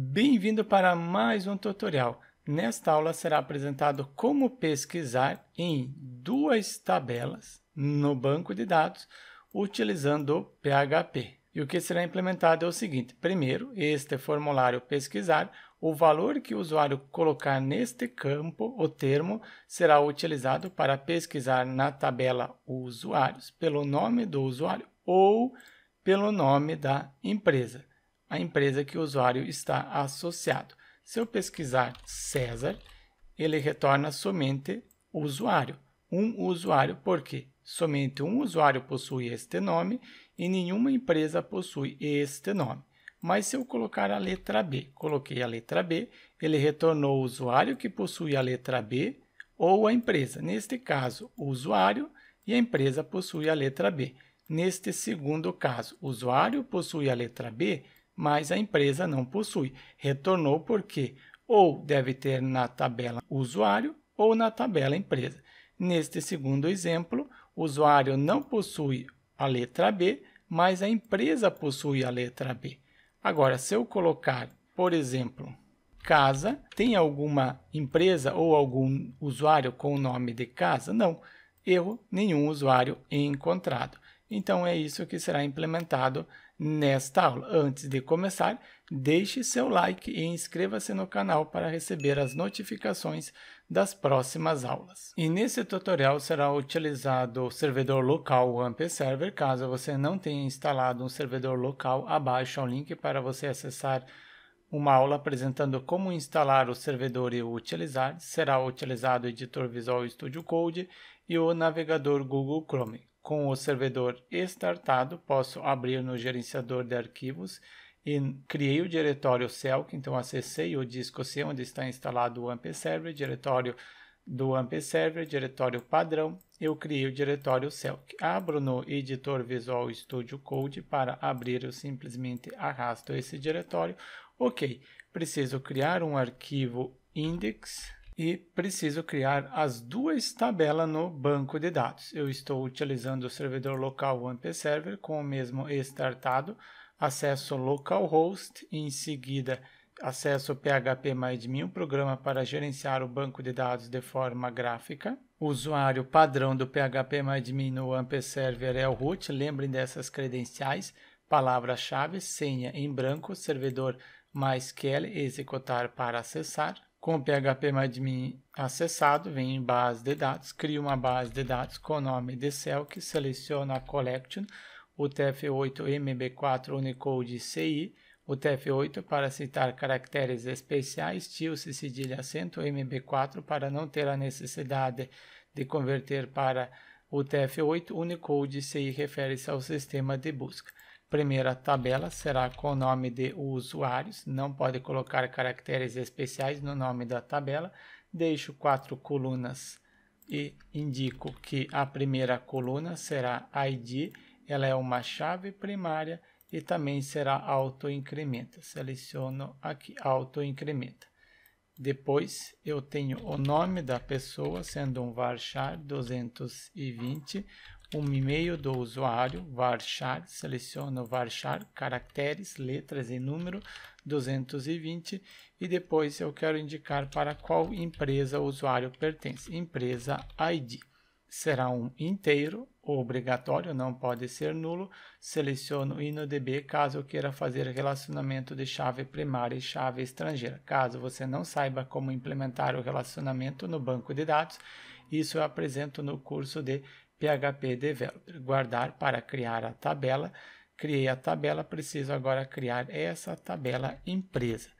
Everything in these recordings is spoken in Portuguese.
Bem-vindo para mais um tutorial. Nesta aula será apresentado como pesquisar em duas tabelas no banco de dados utilizando o PHP. E o que será implementado é o seguinte: primeiro, este formulário pesquisar, o valor que o usuário colocar neste campo, o termo, será utilizado para pesquisar na tabela usuários pelo nome do usuário ou pelo nome da empresa a empresa que o usuário está associado. Se eu pesquisar César, ele retorna somente usuário, um usuário, porque somente um usuário possui este nome e nenhuma empresa possui este nome. Mas se eu colocar a letra B, coloquei a letra B, ele retornou o usuário que possui a letra B ou a empresa. Neste caso, o usuário e a empresa possui a letra B. Neste segundo caso, o usuário possui a letra B, mas a empresa não possui. Retornou porque ou deve ter na tabela usuário ou na tabela empresa. Neste segundo exemplo, o usuário não possui a letra B, mas a empresa possui a letra B. Agora, se eu colocar, por exemplo, casa, tem alguma empresa ou algum usuário com o nome de casa? Não, erro, nenhum usuário encontrado. Então, é isso que será implementado nesta aula. Antes de começar, deixe seu like e inscreva-se no canal para receber as notificações das próximas aulas. E nesse tutorial será utilizado o servidor local AMP Server. Caso você não tenha instalado um servidor local, abaixo há um link para você acessar uma aula apresentando como instalar o servidor e o utilizar. Será utilizado o editor Visual Studio Code e o navegador Google Chrome. Com o servidor startado, posso abrir no gerenciador de arquivos e criei o diretório Celc, então acessei o disco C onde está instalado o AMP Server, diretório do AMP Server, diretório padrão, eu criei o diretório Celc. Abro no editor Visual Studio Code para abrir, eu simplesmente arrasto esse diretório. Ok, preciso criar um arquivo index e preciso criar as duas tabelas no banco de dados. Eu estou utilizando o servidor local OneP Server com o mesmo startado, acesso localhost, em seguida acesso phpMyAdmin, um programa para gerenciar o banco de dados de forma gráfica. O usuário padrão do phpMyAdmin no AMP Server é o root, lembrem dessas credenciais, palavra-chave, senha em branco, servidor mais executar para acessar. Com o phpMyAdmin acessado, vem em base de dados, Cria uma base de dados com o nome de cell, que seleciona a collection, UTF-8-MB4 Unicode CI, o UTF-8 para citar caracteres especiais, tilde, cedilha, acento, MB4 para não ter a necessidade de converter para o UTF-8, Unicode CI refere-se ao sistema de busca. Primeira tabela será com o nome de usuários, não pode colocar caracteres especiais no nome da tabela. Deixo quatro colunas e indico que a primeira coluna será ID, ela é uma chave primária e também será autoincrementa. Seleciono aqui autoincrementa. Depois, eu tenho o nome da pessoa, sendo um varchar 220, um e-mail do usuário, varchar, seleciono varchar, caracteres, letras e número 220, e depois eu quero indicar para qual empresa o usuário pertence, empresa ID será um inteiro obrigatório, não pode ser nulo. Seleciono o InnoDB caso eu queira fazer relacionamento de chave primária e chave estrangeira. Caso você não saiba como implementar o relacionamento no banco de dados, isso eu apresento no curso de PHP Developer. Guardar para criar a tabela. Criei a tabela, preciso agora criar essa tabela empresa.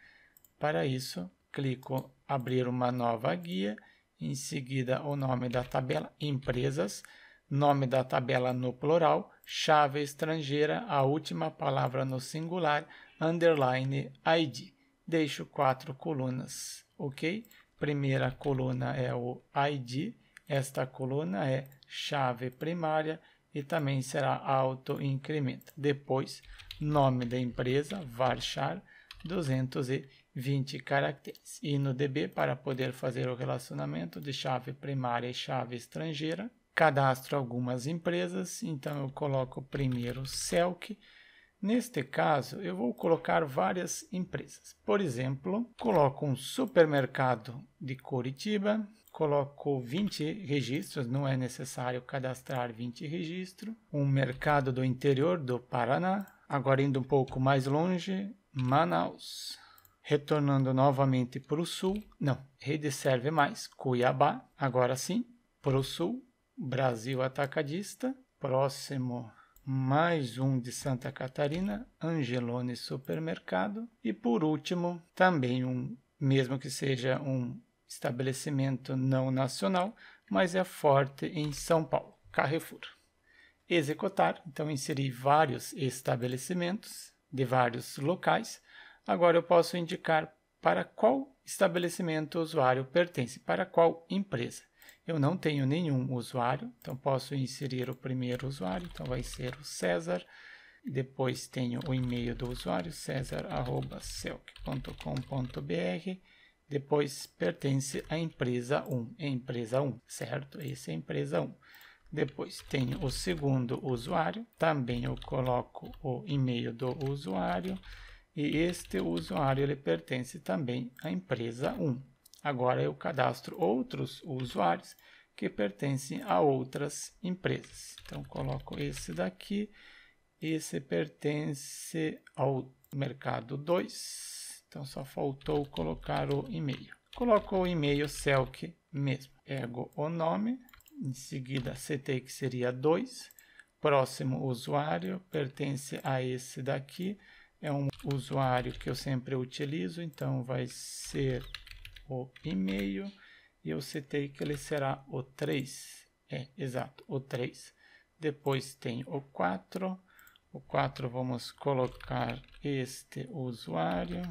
Para isso, clico abrir uma nova guia em seguida o nome da tabela, empresas, nome da tabela no plural, chave estrangeira, a última palavra no singular, underline ID. Deixo quatro colunas, ok? Primeira coluna é o ID, esta coluna é chave primária e também será auto-incremento. Depois, nome da empresa, varchar, 250. 20 caracteres e no DB para poder fazer o relacionamento de chave primária e chave estrangeira. Cadastro algumas empresas, então eu coloco primeiro Celc. Neste caso, eu vou colocar várias empresas. Por exemplo, coloco um supermercado de Curitiba, coloco 20 registros, não é necessário cadastrar 20 registros. Um mercado do interior do Paraná. Agora indo um pouco mais longe, Manaus retornando novamente para o sul, não, serve mais, Cuiabá, agora sim, para o sul, Brasil Atacadista, próximo mais um de Santa Catarina, Angelone Supermercado e por último, também um, mesmo que seja um estabelecimento não nacional, mas é forte em São Paulo, Carrefour. Executar, então inserir vários estabelecimentos de vários locais Agora eu posso indicar para qual estabelecimento o usuário pertence, para qual empresa. Eu não tenho nenhum usuário, então posso inserir o primeiro usuário, então vai ser o César. Depois tenho o e-mail do usuário, cesar.selk.com.br. Depois pertence à empresa 1, é empresa 1, certo? Esse é empresa 1. Depois tenho o segundo usuário, também eu coloco o e-mail do usuário e este usuário ele pertence também à empresa 1. Agora eu cadastro outros usuários que pertencem a outras empresas. Então coloco esse daqui, esse pertence ao mercado 2. Então só faltou colocar o e-mail. Coloco o e-mail Selk mesmo. Pego o nome, em seguida CT que seria 2. Próximo usuário pertence a esse daqui é um usuário que eu sempre utilizo, então vai ser o e-mail e eu citei que ele será o 3. É, exato, o 3. Depois tem o 4. O 4 vamos colocar este usuário,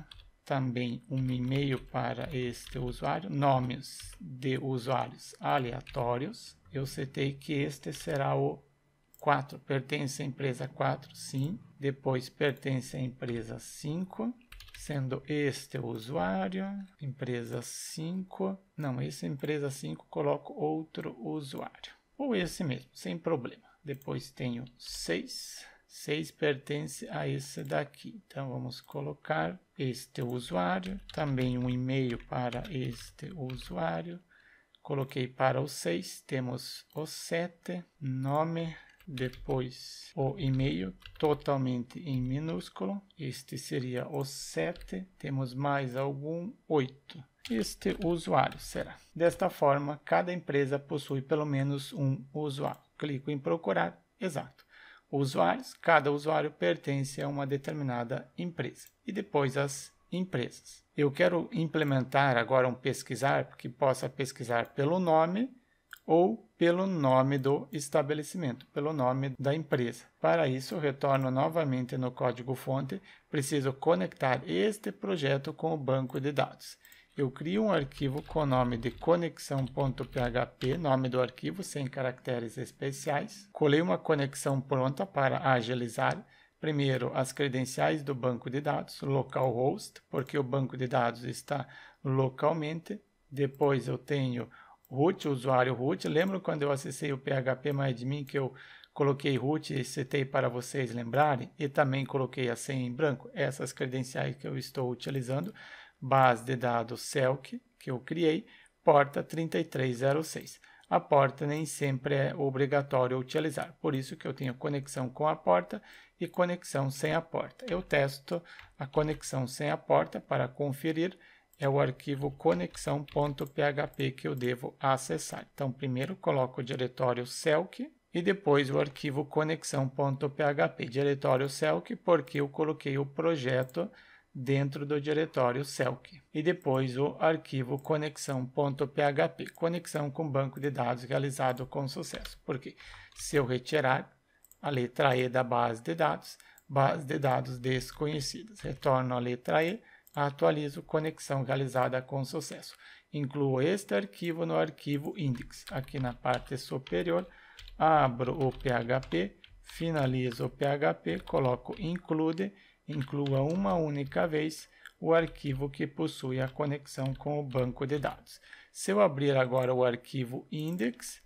também um e-mail para este usuário, nomes de usuários aleatórios. Eu citei que este será o 4 pertence à empresa 4, sim. Depois pertence à empresa 5, sendo este o usuário, empresa 5. Não, esse é empresa 5, coloco outro usuário. Ou esse mesmo, sem problema. Depois tenho 6. 6 pertence a esse daqui. Então vamos colocar este usuário, também um e-mail para este usuário. Coloquei para o 6, temos o 7, nome, depois o e-mail totalmente em minúsculo. Este seria o 7, temos mais algum 8 este usuário será. Desta forma, cada empresa possui pelo menos um usuário. Clico em procurar, exato. Usuários, cada usuário pertence a uma determinada empresa. E depois as empresas. Eu quero implementar agora um pesquisar que possa pesquisar pelo nome ou pelo nome do estabelecimento, pelo nome da empresa. Para isso, retorno novamente no código-fonte, preciso conectar este projeto com o banco de dados. Eu crio um arquivo com o nome de conexão.php, nome do arquivo sem caracteres especiais. Colei uma conexão pronta para agilizar. Primeiro, as credenciais do banco de dados, localhost, porque o banco de dados está localmente. Depois eu tenho root, usuário root. Lembro quando eu acessei o PHP MyAdmin que eu coloquei root e setei para vocês lembrarem e também coloquei a senha em branco, essas credenciais que eu estou utilizando, base de dados Celc que eu criei, porta 3306. A porta nem sempre é obrigatório utilizar, por isso que eu tenho conexão com a porta e conexão sem a porta. Eu testo a conexão sem a porta para conferir é o arquivo conexão.php que eu devo acessar. Então, primeiro coloco o diretório Celk e depois o arquivo conexão.php, diretório Celk, porque eu coloquei o projeto dentro do diretório Celk. E depois o arquivo conexão.php, conexão com banco de dados realizado com sucesso. Porque se eu retirar a letra E da base de dados, base de dados desconhecidas, retorno a letra E, atualizo conexão realizada com sucesso. Incluo este arquivo no arquivo index. Aqui na parte superior, abro o PHP, finalizo o PHP, coloco include, inclua uma única vez o arquivo que possui a conexão com o banco de dados. Se eu abrir agora o arquivo index,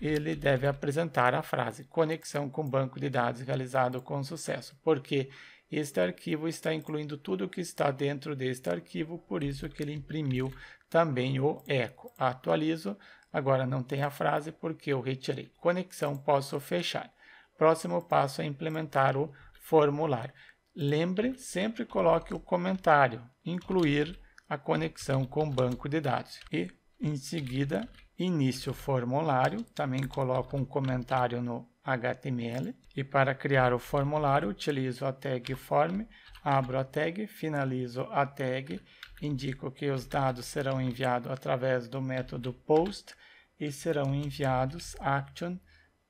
ele deve apresentar a frase conexão com banco de dados realizado com sucesso, porque este arquivo está incluindo tudo o que está dentro deste arquivo, por isso que ele imprimiu também o echo. Atualizo, agora não tem a frase porque eu retirei. Conexão, posso fechar. Próximo passo é implementar o formulário. Lembre, sempre coloque o comentário, incluir a conexão com o banco de dados. E, em seguida, inicio o formulário, também coloco um comentário no HTML e para criar o formulário utilizo a tag form, abro a tag, finalizo a tag, indico que os dados serão enviados através do método post e serão enviados action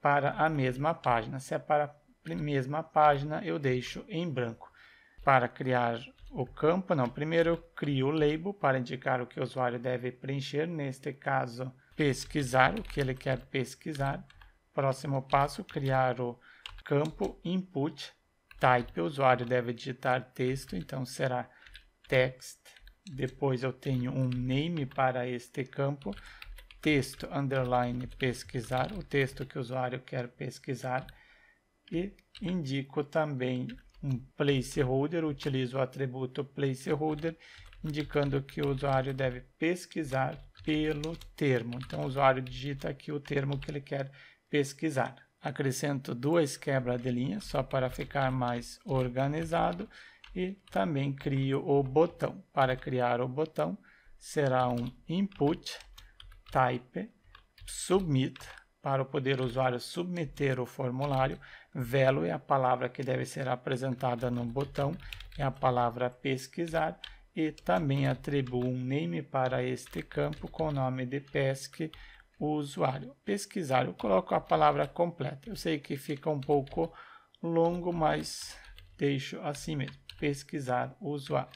para a mesma página. Se é para a mesma página, eu deixo em branco. Para criar o campo, não, primeiro eu crio o label para indicar o que o usuário deve preencher, neste caso pesquisar, o que ele quer pesquisar. Próximo passo, criar o campo input type. O usuário deve digitar texto, então será text. Depois eu tenho um name para este campo, texto underline pesquisar, o texto que o usuário quer pesquisar. E indico também um placeholder, utilizo o atributo placeholder, indicando que o usuário deve pesquisar pelo termo. Então, o usuário digita aqui o termo que ele quer pesquisar pesquisar. Acrescento duas quebras de linha só para ficar mais organizado e também crio o botão. Para criar o botão será um input type submit para poder o usuário submeter o formulário. Velo é a palavra que deve ser apresentada no botão, é a palavra pesquisar e também atribuo um name para este campo com o nome de pesque o usuário. Pesquisar, eu coloco a palavra completa. Eu sei que fica um pouco longo, mas deixo assim mesmo. Pesquisar o usuário.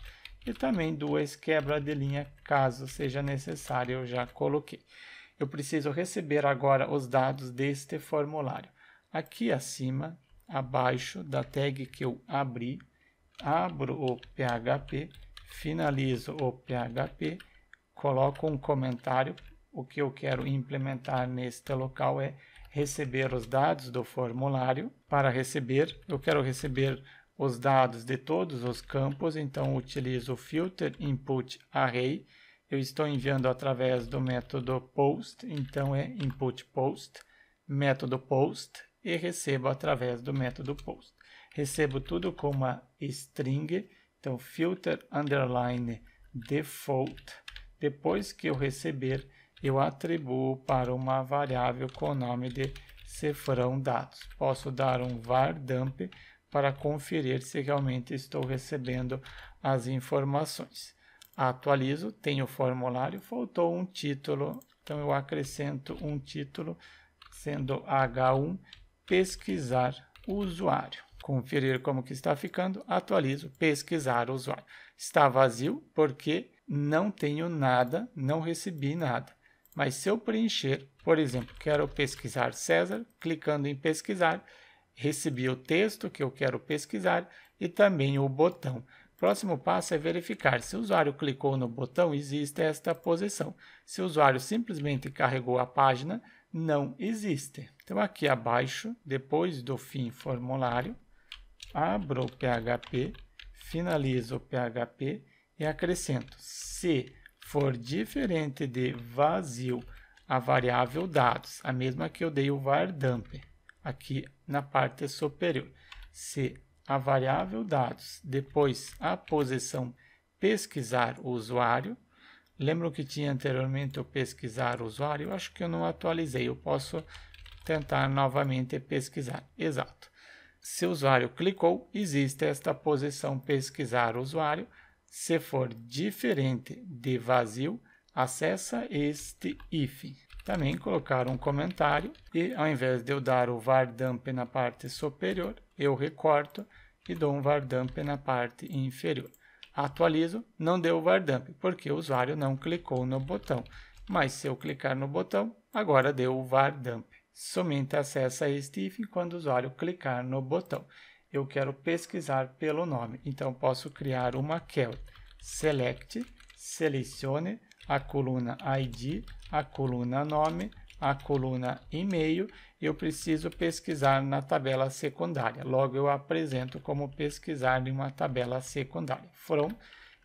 E também duas quebra de linha, caso seja necessário, eu já coloquei. Eu preciso receber agora os dados deste formulário. Aqui acima, abaixo da tag que eu abri, abro o PHP, finalizo o PHP, coloco um comentário o que eu quero implementar neste local é receber os dados do formulário. Para receber, eu quero receber os dados de todos os campos, então utilizo o filter input array. Eu estou enviando através do método post, então é input post, método post e recebo através do método post. Recebo tudo com uma string, então filter underline default. Depois que eu receber, eu atribuo para uma variável com o nome de cefrão dados. Posso dar um var dump para conferir se realmente estou recebendo as informações. Atualizo, tenho o formulário, faltou um título, então eu acrescento um título, sendo H1, pesquisar usuário. Conferir como que está ficando, atualizo, pesquisar usuário. Está vazio porque não tenho nada, não recebi nada. Mas se eu preencher, por exemplo, quero pesquisar César, clicando em pesquisar, recebi o texto que eu quero pesquisar e também o botão. Próximo passo é verificar se o usuário clicou no botão, existe esta posição. Se o usuário simplesmente carregou a página, não existe. Então aqui abaixo, depois do fim formulário, abro o PHP, finalizo o PHP e acrescento se for diferente de vazio a variável dados, a mesma que eu dei o var dump aqui na parte superior. Se a variável dados, depois a posição pesquisar o usuário, lembro que tinha anteriormente o pesquisar o usuário? acho que eu não atualizei, eu posso tentar novamente pesquisar. Exato. Se o usuário clicou, existe esta posição pesquisar o usuário, se for diferente de vazio, acessa este if. Também colocar um comentário e ao invés de eu dar o dump na parte superior, eu recorto e dou um dump na parte inferior. Atualizo, não deu o dump, porque o usuário não clicou no botão. Mas se eu clicar no botão, agora deu o dump. Somente acessa este if quando o usuário clicar no botão eu quero pesquisar pelo nome. Então, posso criar uma query. Select, selecione a coluna ID, a coluna nome, a coluna e-mail. Eu preciso pesquisar na tabela secundária. Logo, eu apresento como pesquisar em uma tabela secundária. From,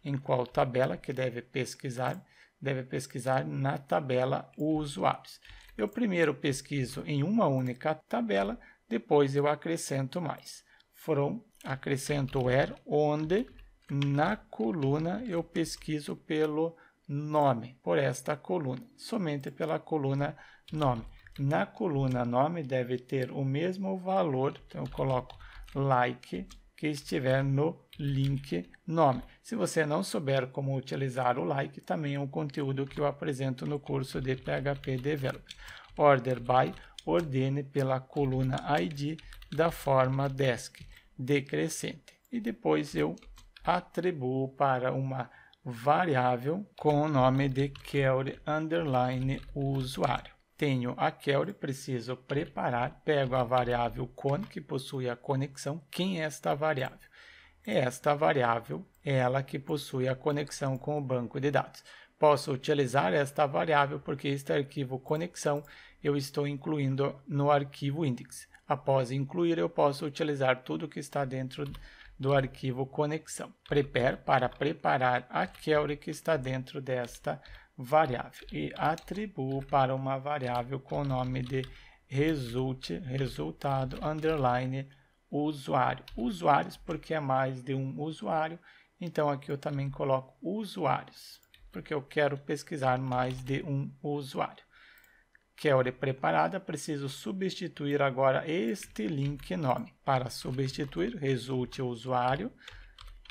em qual tabela que deve pesquisar? Deve pesquisar na tabela usuários. Eu primeiro pesquiso em uma única tabela, depois eu acrescento mais from, acrescento where, onde na coluna eu pesquiso pelo nome, por esta coluna, somente pela coluna nome. Na coluna nome deve ter o mesmo valor, então eu coloco like que estiver no link nome. Se você não souber como utilizar o like, também é um conteúdo que eu apresento no curso de PHP Developer. Order by, ordene pela coluna ID da forma desk decrescente. E depois eu atribuo para uma variável com o nome de query underline usuário. Tenho a query preciso preparar, pego a variável con, que possui a conexão. Quem é esta variável? É esta variável é ela que possui a conexão com o banco de dados. Posso utilizar esta variável porque este arquivo conexão eu estou incluindo no arquivo índice. Após incluir, eu posso utilizar tudo que está dentro do arquivo conexão. Prepare para preparar a query que está dentro desta variável e atribuo para uma variável com o nome de result, resultado underline usuário. Usuários porque é mais de um usuário, então aqui eu também coloco usuários, porque eu quero pesquisar mais de um usuário. Query preparada, preciso substituir agora este link nome. Para substituir, resulte usuário,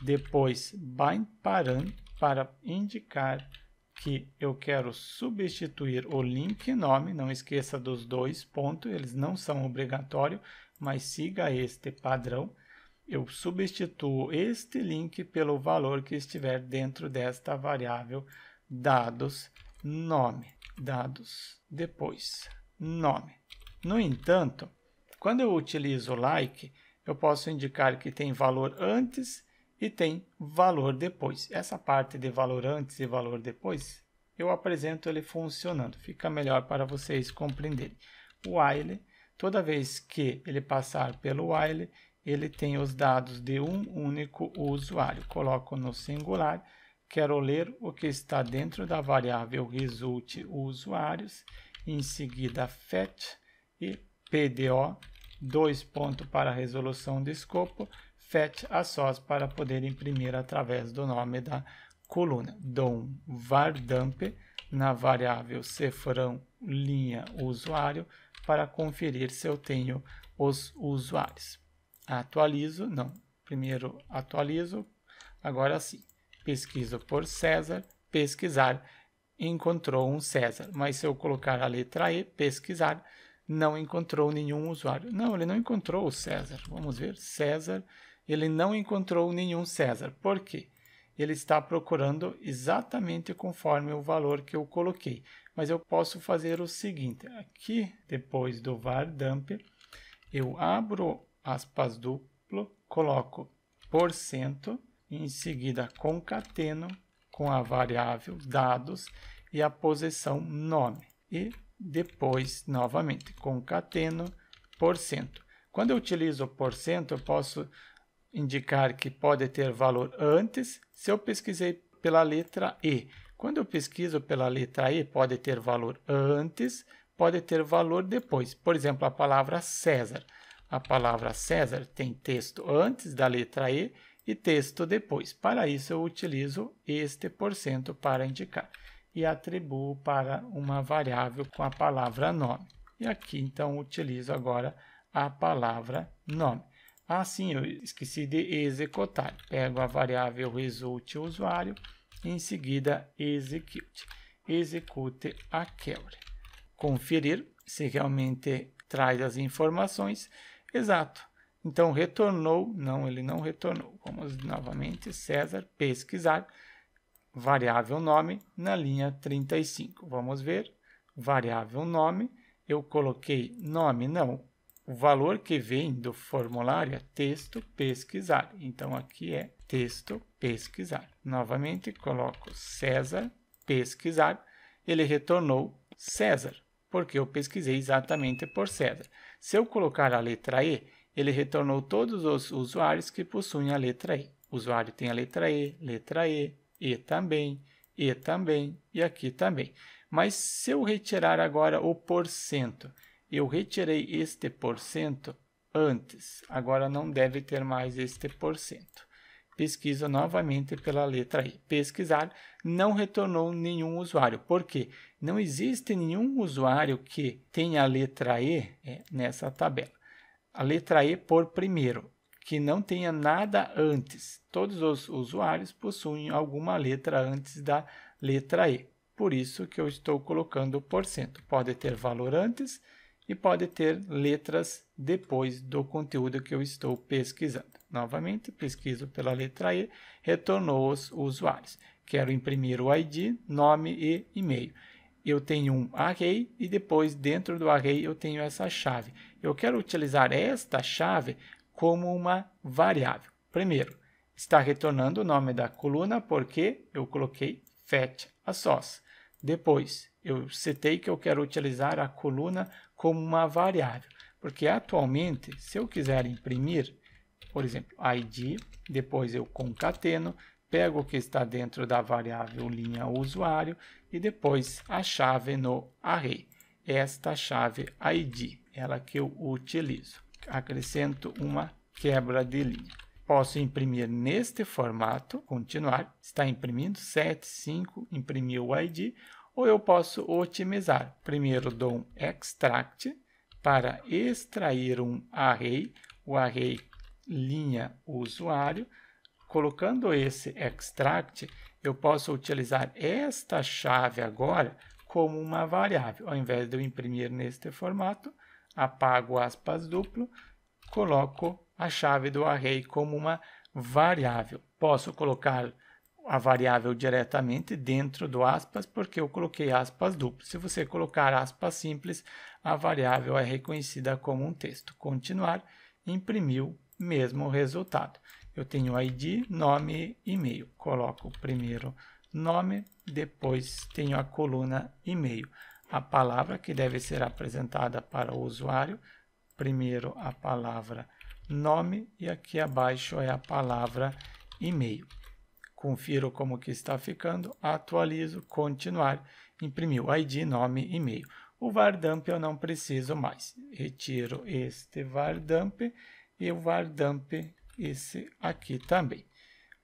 depois bind param para indicar que eu quero substituir o link nome, não esqueça dos dois pontos, eles não são obrigatórios, mas siga este padrão. Eu substituo este link pelo valor que estiver dentro desta variável dados nome dados, depois nome. No entanto, quando eu utilizo like, eu posso indicar que tem valor antes e tem valor depois. Essa parte de valor antes e valor depois, eu apresento ele funcionando. Fica melhor para vocês compreenderem. O while, toda vez que ele passar pelo while, ele tem os dados de um único usuário. Coloco no singular Quero ler o que está dentro da variável result usuários, em seguida fetch e PDO, dois pontos para resolução de escopo, FET a sós para poder imprimir através do nome da coluna. Dou um vardump na variável cefrão linha usuário para conferir se eu tenho os usuários. Atualizo, não, primeiro atualizo, agora sim pesquisa por César, pesquisar, encontrou um César. Mas se eu colocar a letra E, pesquisar, não encontrou nenhum usuário. Não, ele não encontrou o César. Vamos ver, César, ele não encontrou nenhum César. Por quê? Ele está procurando exatamente conforme o valor que eu coloquei. Mas eu posso fazer o seguinte, aqui depois do var dump, eu abro aspas duplo, coloco porcento em seguida concateno com a variável dados e a posição nome. E depois, novamente, concateno porcento Quando eu utilizo porcento eu posso indicar que pode ter valor antes se eu pesquisei pela letra E. Quando eu pesquiso pela letra E, pode ter valor antes, pode ter valor depois. Por exemplo, a palavra César. A palavra César tem texto antes da letra E e texto depois. Para isso, eu utilizo este porcento para indicar e atribuo para uma variável com a palavra nome. E aqui, então, utilizo agora a palavra nome. Assim, eu esqueci de executar. Pego a variável result usuário, em seguida execute. Execute aquele. Conferir se realmente traz as informações. Exato, então, retornou. Não, ele não retornou. Vamos novamente, César, pesquisar. Variável nome na linha 35. Vamos ver. Variável nome. Eu coloquei nome, não. O valor que vem do formulário é texto pesquisar. Então, aqui é texto pesquisar. Novamente, coloco César pesquisar. Ele retornou César, porque eu pesquisei exatamente por César. Se eu colocar a letra E, ele retornou todos os usuários que possuem a letra E. O usuário tem a letra E, letra E, E também, E também e aqui também. Mas se eu retirar agora o porcento, eu retirei este porcento antes, agora não deve ter mais este porcento. Pesquisa novamente pela letra e. Pesquisar não retornou nenhum usuário. Por quê? Não existe nenhum usuário que tenha a letra E é, nessa tabela a letra E por primeiro, que não tenha nada antes. Todos os usuários possuem alguma letra antes da letra E. Por isso que eu estou colocando o porcento. Pode ter valor antes e pode ter letras depois do conteúdo que eu estou pesquisando. Novamente, pesquiso pela letra E, retornou os usuários. Quero imprimir o ID, nome e e-mail eu tenho um array e depois dentro do array eu tenho essa chave. Eu quero utilizar esta chave como uma variável. Primeiro, está retornando o nome da coluna porque eu coloquei fetch a sós. Depois, eu setei que eu quero utilizar a coluna como uma variável, porque atualmente, se eu quiser imprimir, por exemplo, id, depois eu concateno, pego o que está dentro da variável linha usuário e depois a chave no array. Esta chave ID, ela que eu utilizo. Acrescento uma quebra de linha. Posso imprimir neste formato, continuar, está imprimindo 7, 5, imprimiu o ID, ou eu posso otimizar. Primeiro dou um extract para extrair um array, o array linha usuário, Colocando esse extract, eu posso utilizar esta chave agora como uma variável. Ao invés de eu imprimir neste formato, apago aspas duplo, coloco a chave do array como uma variável. Posso colocar a variável diretamente dentro do aspas, porque eu coloquei aspas duplas. Se você colocar aspas simples, a variável é reconhecida como um texto. Continuar, imprimiu, mesmo resultado eu tenho ID, nome e e-mail. Coloco primeiro nome, depois tenho a coluna e-mail. A palavra que deve ser apresentada para o usuário, primeiro a palavra nome e aqui abaixo é a palavra e-mail. Confiro como que está ficando, atualizo, continuar, imprimiu ID, nome e e-mail. O Vardamp eu não preciso mais. Retiro este Vardamp e o Vardamp esse aqui também.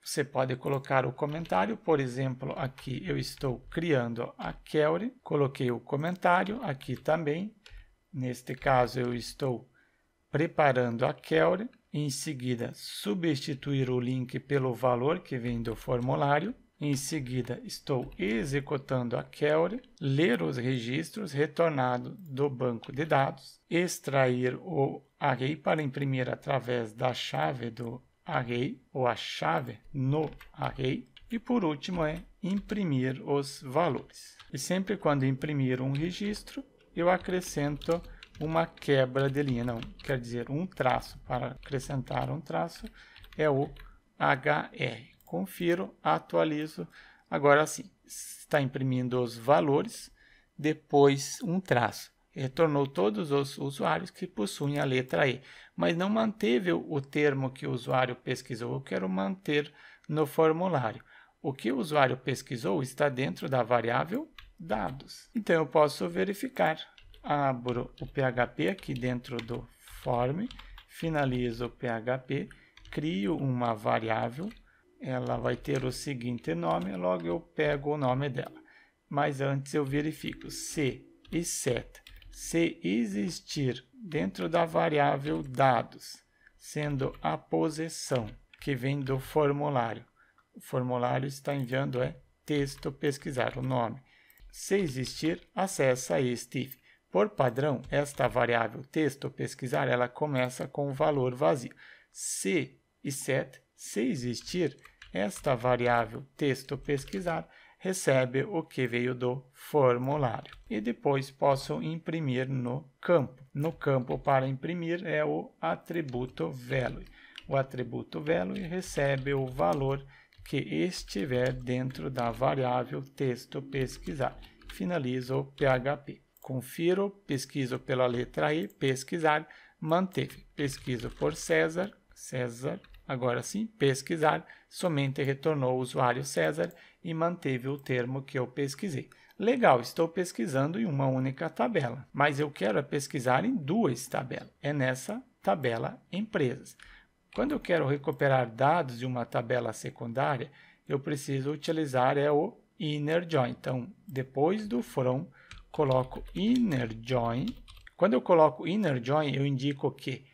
Você pode colocar o comentário, por exemplo, aqui eu estou criando a Kelly, coloquei o comentário aqui também. Neste caso, eu estou preparando a Kelly. Em seguida, substituir o link pelo valor que vem do formulário. Em seguida, estou executando a query, ler os registros retornados do banco de dados, extrair o array para imprimir através da chave do array ou a chave no array e por último é imprimir os valores. E sempre quando imprimir um registro, eu acrescento uma quebra de linha, não, quer dizer um traço. Para acrescentar um traço é o HR confiro, atualizo. Agora sim, está imprimindo os valores, depois um traço. Retornou todos os usuários que possuem a letra E, mas não manteve o termo que o usuário pesquisou. Eu quero manter no formulário. O que o usuário pesquisou está dentro da variável dados. Então eu posso verificar. Abro o PHP aqui dentro do form, finalizo o PHP, crio uma variável ela vai ter o seguinte nome, logo eu pego o nome dela. Mas antes eu verifico se e set se existir dentro da variável dados, sendo a posição que vem do formulário. O formulário está enviando é texto pesquisar o nome. Se existir, acessa este if. Por padrão, esta variável texto pesquisar, ela começa com o valor vazio. Se e set, se existir, esta variável texto pesquisar recebe o que veio do formulário. E depois posso imprimir no campo. No campo para imprimir é o atributo value. O atributo value recebe o valor que estiver dentro da variável texto pesquisar. Finalizo o PHP. Confiro, pesquiso pela letra i pesquisar, manteve. Pesquiso por César, César, agora sim, pesquisar, somente retornou o usuário César e manteve o termo que eu pesquisei. Legal, estou pesquisando em uma única tabela, mas eu quero pesquisar em duas tabelas. É nessa tabela empresas. Quando eu quero recuperar dados de uma tabela secundária, eu preciso utilizar é o inner join. Então, depois do from, coloco inner join. Quando eu coloco inner join, eu indico que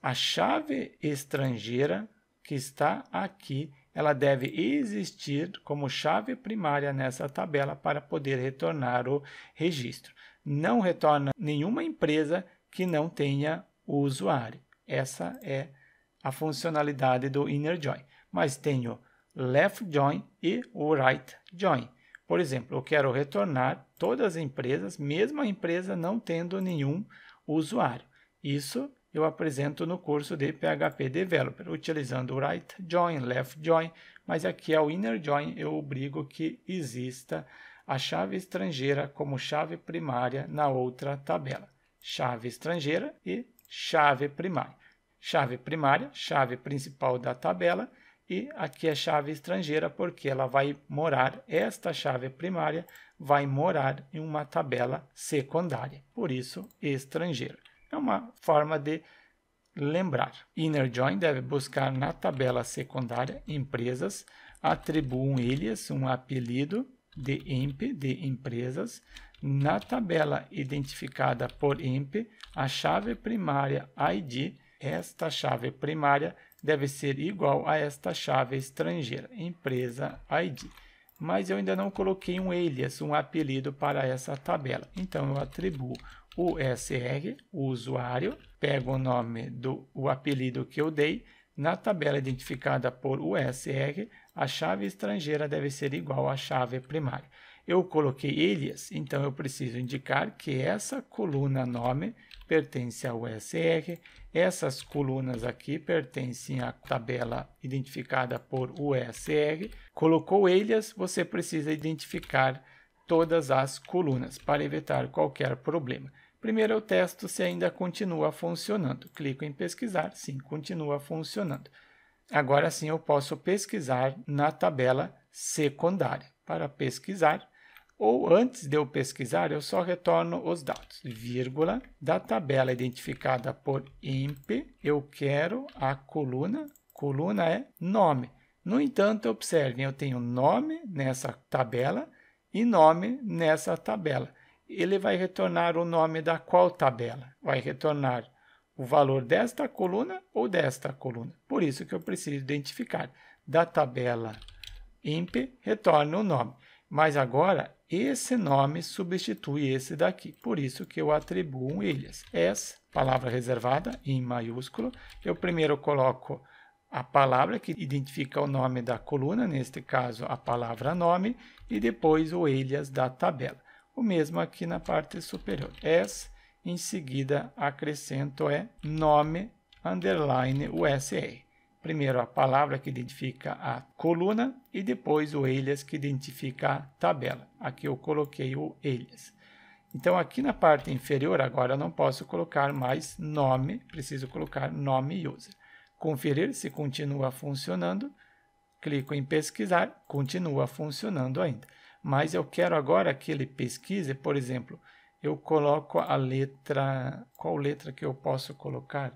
a chave estrangeira que está aqui ela deve existir como chave primária nessa tabela para poder retornar o registro. Não retorna nenhuma empresa que não tenha o usuário. Essa é a funcionalidade do inner join. Mas tenho left join e o right join. Por exemplo, eu quero retornar todas as empresas, mesmo a empresa não tendo nenhum usuário. Isso eu apresento no curso de PHP Developer, utilizando o right join, left join, mas aqui é o inner join eu obrigo que exista a chave estrangeira como chave primária na outra tabela. Chave estrangeira e chave primária. Chave primária, chave principal da tabela, e aqui é chave estrangeira porque ela vai morar, esta chave primária vai morar em uma tabela secundária, por isso estrangeira é uma forma de lembrar. Inner Join deve buscar na tabela secundária empresas, um alias, um apelido de emp de empresas. Na tabela identificada por emp, a chave primária ID, esta chave primária deve ser igual a esta chave estrangeira, empresa ID. Mas eu ainda não coloquei um alias, um apelido para essa tabela. Então eu atribuo o SR, o usuário, pega o nome do o apelido que eu dei. Na tabela identificada por USR, a chave estrangeira deve ser igual à chave primária. Eu coloquei ilhas, então eu preciso indicar que essa coluna nome pertence ao USR, essas colunas aqui pertencem à tabela identificada por USR. Colocou ilhas, você precisa identificar todas as colunas para evitar qualquer problema. Primeiro eu é testo se ainda continua funcionando. Clico em pesquisar, sim, continua funcionando. Agora sim eu posso pesquisar na tabela secundária. Para pesquisar, ou antes de eu pesquisar, eu só retorno os dados, vírgula, da tabela identificada por imp, eu quero a coluna, coluna é nome. No entanto, observem, eu tenho nome nessa tabela, e nome nessa tabela. Ele vai retornar o nome da qual tabela? Vai retornar o valor desta coluna ou desta coluna. Por isso que eu preciso identificar. Da tabela imp, retorna o nome. Mas agora, esse nome substitui esse daqui. Por isso que eu atribuo um alias Essa palavra reservada, em maiúsculo. Eu primeiro coloco a palavra que identifica o nome da coluna, neste caso a palavra nome, e depois o Elias da tabela. O mesmo aqui na parte superior. S, em seguida acrescento é nome, underline, USR. Primeiro a palavra que identifica a coluna e depois o Elias que identifica a tabela. Aqui eu coloquei o Elias. Então, aqui na parte inferior, agora eu não posso colocar mais nome, preciso colocar nome user conferir se continua funcionando. Clico em pesquisar, continua funcionando ainda. Mas eu quero agora que ele pesquise, por exemplo, eu coloco a letra, qual letra que eu posso colocar?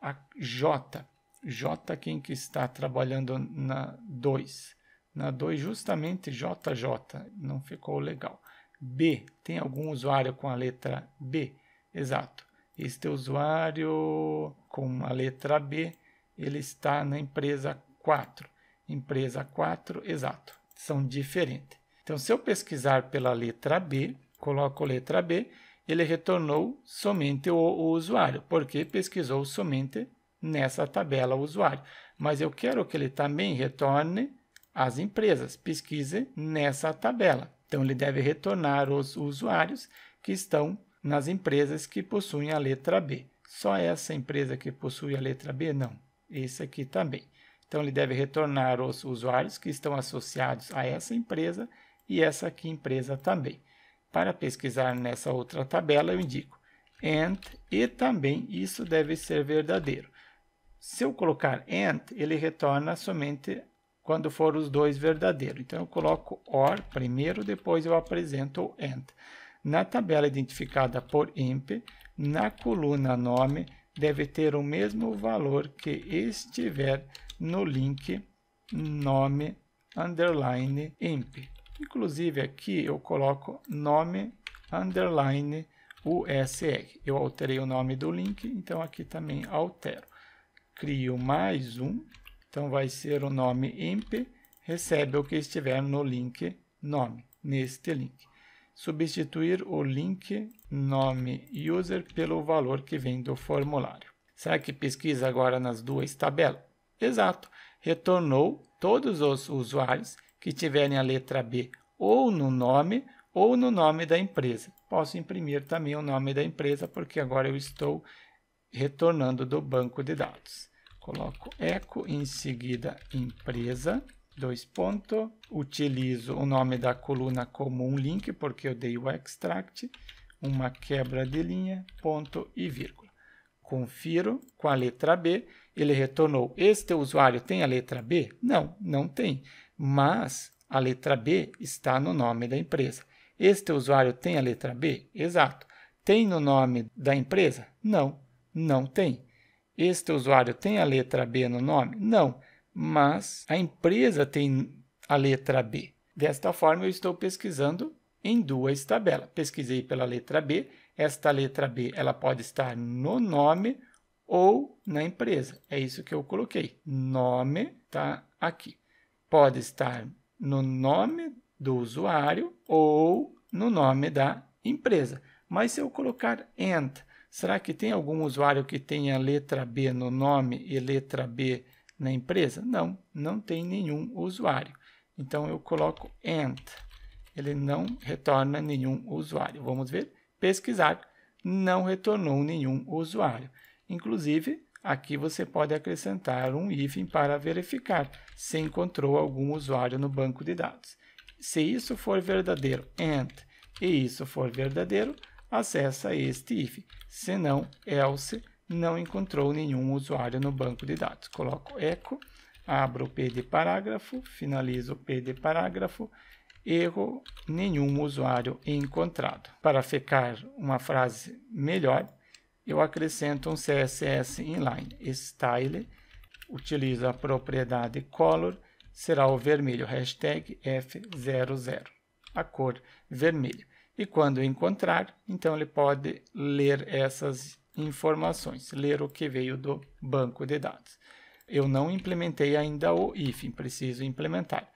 A J. J quem que está trabalhando na 2. Na 2 justamente JJ, não ficou legal. B, tem algum usuário com a letra B? Exato. Este usuário com a letra B ele está na empresa 4. Empresa 4, exato, são diferentes. Então, se eu pesquisar pela letra B, coloco a letra B, ele retornou somente o, o usuário, porque pesquisou somente nessa tabela o usuário. Mas eu quero que ele também retorne as empresas, pesquise nessa tabela. Então, ele deve retornar os usuários que estão nas empresas que possuem a letra B. Só essa empresa que possui a letra B, não esse aqui também. Então, ele deve retornar os usuários que estão associados a essa empresa e essa aqui empresa também. Para pesquisar nessa outra tabela, eu indico and e também isso deve ser verdadeiro. Se eu colocar and, ele retorna somente quando for os dois verdadeiros. Então, eu coloco OR primeiro, depois eu apresento o AND. Na tabela identificada por IMP, na coluna nome, deve ter o mesmo valor que estiver no link nome underline imp. Inclusive aqui eu coloco nome underline USR. Eu alterei o nome do link, então aqui também altero. Crio mais um, então vai ser o nome imp, recebe o que estiver no link nome, neste link substituir o link nome user pelo valor que vem do formulário. Será que pesquisa agora nas duas tabelas? Exato, retornou todos os usuários que tiverem a letra B ou no nome ou no nome da empresa. Posso imprimir também o nome da empresa, porque agora eu estou retornando do banco de dados. Coloco eco, em seguida empresa dois pontos, utilizo o nome da coluna como um link, porque eu dei o extract, uma quebra de linha, ponto e vírgula. Confiro com a letra B, ele retornou, este usuário tem a letra B? Não, não tem, mas a letra B está no nome da empresa. Este usuário tem a letra B? Exato. Tem no nome da empresa? Não, não tem. Este usuário tem a letra B no nome? Não mas a empresa tem a letra B. Desta forma, eu estou pesquisando em duas tabelas. Pesquisei pela letra B. Esta letra B ela pode estar no nome ou na empresa. É isso que eu coloquei. Nome está aqui. Pode estar no nome do usuário ou no nome da empresa. Mas se eu colocar ENT, será que tem algum usuário que tenha letra B no nome e letra B na empresa? Não, não tem nenhum usuário. Então eu coloco and. Ele não retorna nenhum usuário. Vamos ver? Pesquisar. Não retornou nenhum usuário. Inclusive, aqui você pode acrescentar um if para verificar se encontrou algum usuário no banco de dados. Se isso for verdadeiro, and, e isso for verdadeiro, acessa este if. Se não, else, não encontrou nenhum usuário no banco de dados. Coloco echo, abro o P de parágrafo, finalizo o P de parágrafo, erro nenhum usuário encontrado. Para ficar uma frase melhor, eu acrescento um CSS inline style, utilizo a propriedade color, será o vermelho, hashtag F00, a cor vermelha. E quando encontrar, então ele pode ler essas informações, ler o que veio do banco de dados. Eu não implementei ainda o if, preciso implementar.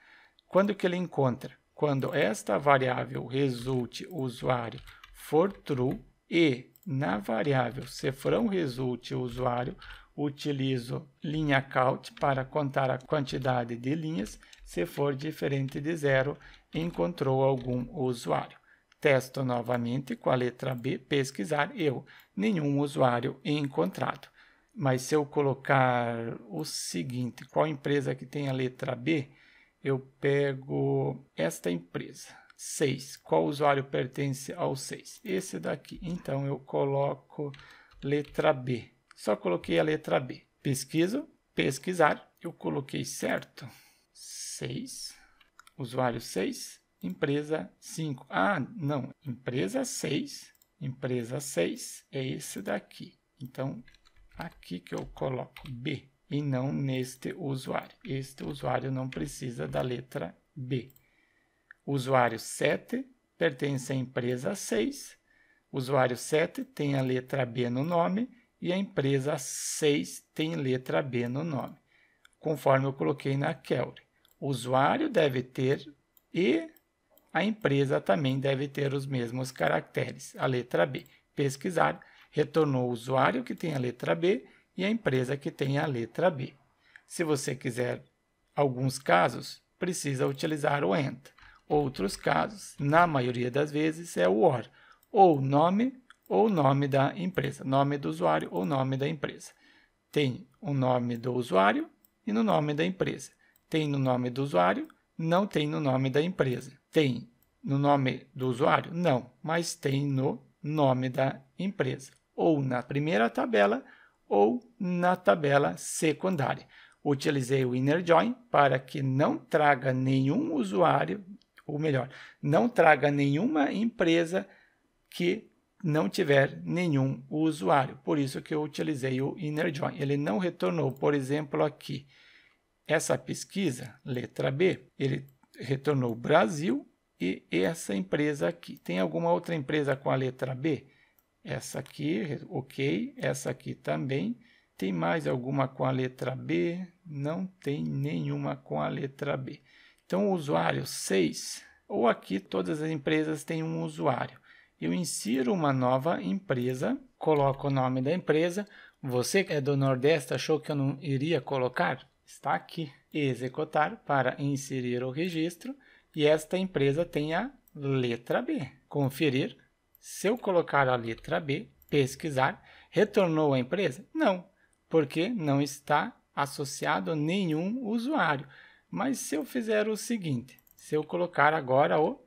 Quando que ele encontra? Quando esta variável resulte usuário for true e na variável cefrão resulte usuário utilizo linha count para contar a quantidade de linhas. Se for diferente de zero, encontrou algum usuário. Testo novamente com a letra B, pesquisar eu, nenhum usuário encontrado. Mas se eu colocar o seguinte, qual empresa que tem a letra B? Eu pego esta empresa, 6. Qual usuário pertence ao 6? Esse daqui. Então eu coloco letra B. Só coloquei a letra B. Pesquiso, pesquisar. Eu coloquei certo, 6. Usuário 6 empresa 5. Ah, não, empresa 6, empresa 6 é esse daqui. Então, aqui que eu coloco B e não neste usuário. Este usuário não precisa da letra B. Usuário 7 pertence à empresa 6. Usuário 7 tem a letra B no nome e a empresa 6 tem letra B no nome, conforme eu coloquei na Kelly. O usuário deve ter e a empresa também deve ter os mesmos caracteres. A letra B. Pesquisar retornou o usuário que tem a letra B e a empresa que tem a letra B. Se você quiser alguns casos, precisa utilizar o AND. Outros casos, na maioria das vezes, é o OR, ou nome ou nome da empresa, nome do usuário ou nome da empresa. Tem o nome do usuário e no nome da empresa. Tem no nome do usuário, não tem no nome da empresa. Tem no nome do usuário? Não, mas tem no nome da empresa, ou na primeira tabela ou na tabela secundária. Utilizei o inner join para que não traga nenhum usuário, ou melhor, não traga nenhuma empresa que não tiver nenhum usuário. Por isso que eu utilizei o inner join. Ele não retornou, por exemplo, aqui. Essa pesquisa, letra B, ele retornou Brasil e essa empresa aqui. Tem alguma outra empresa com a letra B? Essa aqui, ok. Essa aqui também. Tem mais alguma com a letra B? Não tem nenhuma com a letra B. Então, o usuário 6, ou aqui todas as empresas têm um usuário. Eu insiro uma nova empresa, coloco o nome da empresa. Você que é do Nordeste achou que eu não iria colocar? Está aqui executar para inserir o registro e esta empresa tem a letra B. Conferir. Se eu colocar a letra B, pesquisar, retornou a empresa? Não, porque não está associado a nenhum usuário. Mas se eu fizer o seguinte, se eu colocar agora o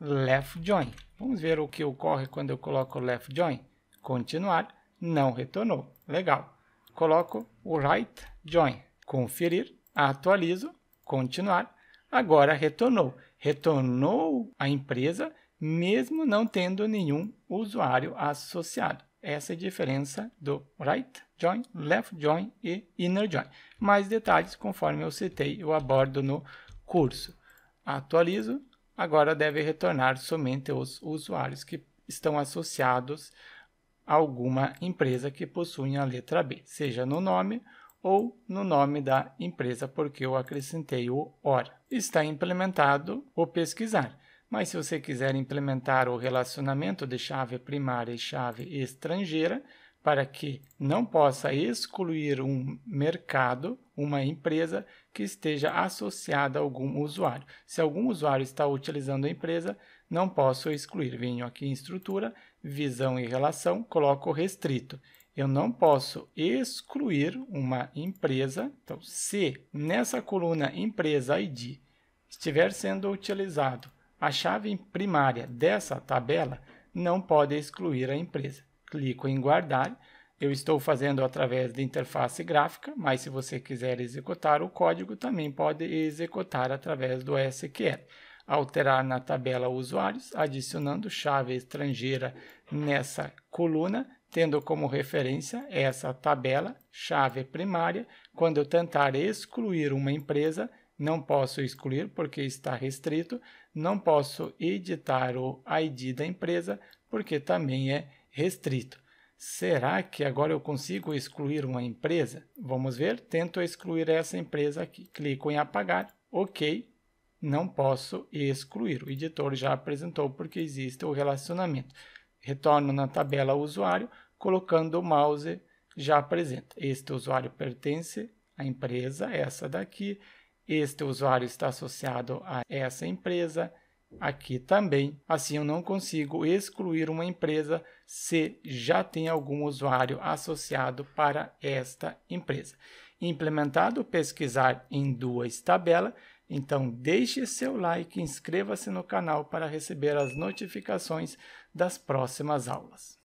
left join, vamos ver o que ocorre quando eu coloco o left join. Continuar, não retornou. Legal. Coloco o right join, conferir, atualizo, continuar, agora retornou. Retornou a empresa mesmo não tendo nenhum usuário associado. Essa é a diferença do right join, left join e inner join. Mais detalhes, conforme eu citei, eu abordo no curso. Atualizo, agora deve retornar somente os usuários que estão associados a alguma empresa que possui a letra B, seja no nome ou no nome da empresa, porque eu acrescentei o OR. Está implementado o pesquisar, mas se você quiser implementar o relacionamento de chave primária e chave estrangeira, para que não possa excluir um mercado, uma empresa que esteja associada a algum usuário. Se algum usuário está utilizando a empresa, não posso excluir. Venho aqui em estrutura, visão e relação, coloco restrito eu não posso excluir uma empresa. Então, se nessa coluna empresa ID estiver sendo utilizado a chave primária dessa tabela, não pode excluir a empresa. Clico em guardar. Eu estou fazendo através da interface gráfica, mas se você quiser executar o código, também pode executar através do SQL. Alterar na tabela usuários, adicionando chave estrangeira nessa coluna tendo como referência essa tabela, chave primária, quando eu tentar excluir uma empresa, não posso excluir porque está restrito, não posso editar o ID da empresa porque também é restrito. Será que agora eu consigo excluir uma empresa? Vamos ver, tento excluir essa empresa aqui. Clico em apagar, ok, não posso excluir. O editor já apresentou porque existe o relacionamento. Retorno na tabela usuário, colocando o mouse já apresenta. Este usuário pertence à empresa, essa daqui. Este usuário está associado a essa empresa, aqui também. Assim, eu não consigo excluir uma empresa se já tem algum usuário associado para esta empresa. Implementado pesquisar em duas tabelas, então deixe seu like, inscreva-se no canal para receber as notificações das próximas aulas.